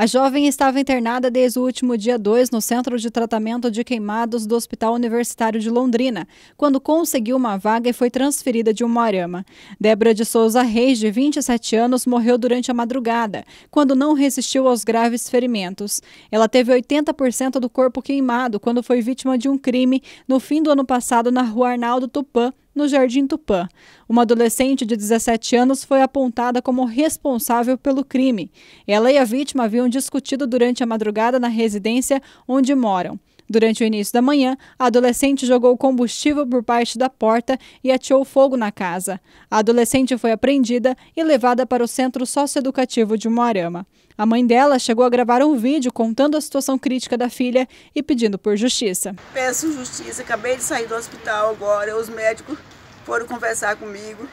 A jovem estava internada desde o último dia 2 no Centro de Tratamento de Queimados do Hospital Universitário de Londrina, quando conseguiu uma vaga e foi transferida de Umuarama. Débora de Souza Reis, de 27 anos, morreu durante a madrugada, quando não resistiu aos graves ferimentos. Ela teve 80% do corpo queimado quando foi vítima de um crime no fim do ano passado na rua Arnaldo Tupã, no Jardim Tupã. Uma adolescente de 17 anos foi apontada como responsável pelo crime. Ela e a vítima haviam discutido durante a madrugada na residência onde moram. Durante o início da manhã, a adolescente jogou combustível por parte da porta e atiou fogo na casa. A adolescente foi apreendida e levada para o centro socioeducativo de Moarama. A mãe dela chegou a gravar um vídeo contando a situação crítica da filha e pedindo por justiça. Peço justiça, acabei de sair do hospital agora, os médicos foram conversar comigo.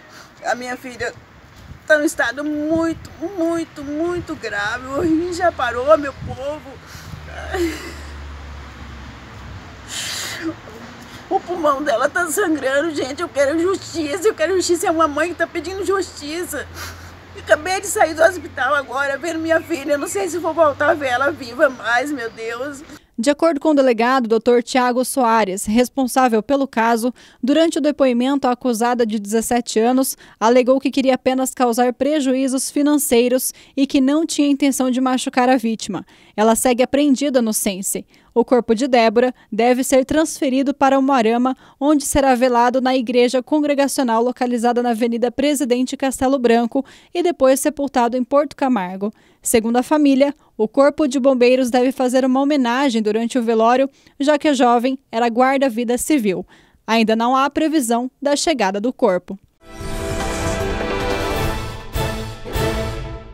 A minha filha está um estado muito, muito, muito grave. O rim já parou, meu povo. pulmão dela tá sangrando, gente. Eu quero justiça, eu quero justiça. É uma mãe que tá pedindo justiça. acabei de sair do hospital agora, vendo minha filha. Eu não sei se vou voltar a ver ela viva mais, meu Deus. De acordo com o delegado Dr. Tiago Soares, responsável pelo caso, durante o depoimento, a acusada de 17 anos alegou que queria apenas causar prejuízos financeiros e que não tinha intenção de machucar a vítima. Ela segue apreendida no Sense. O corpo de Débora deve ser transferido para Moarama, onde será velado na igreja congregacional localizada na Avenida Presidente Castelo Branco e depois sepultado em Porto Camargo. Segundo a família, o corpo de bombeiros deve fazer uma homenagem durante o velório, já que a jovem era guarda-vida civil. Ainda não há previsão da chegada do corpo.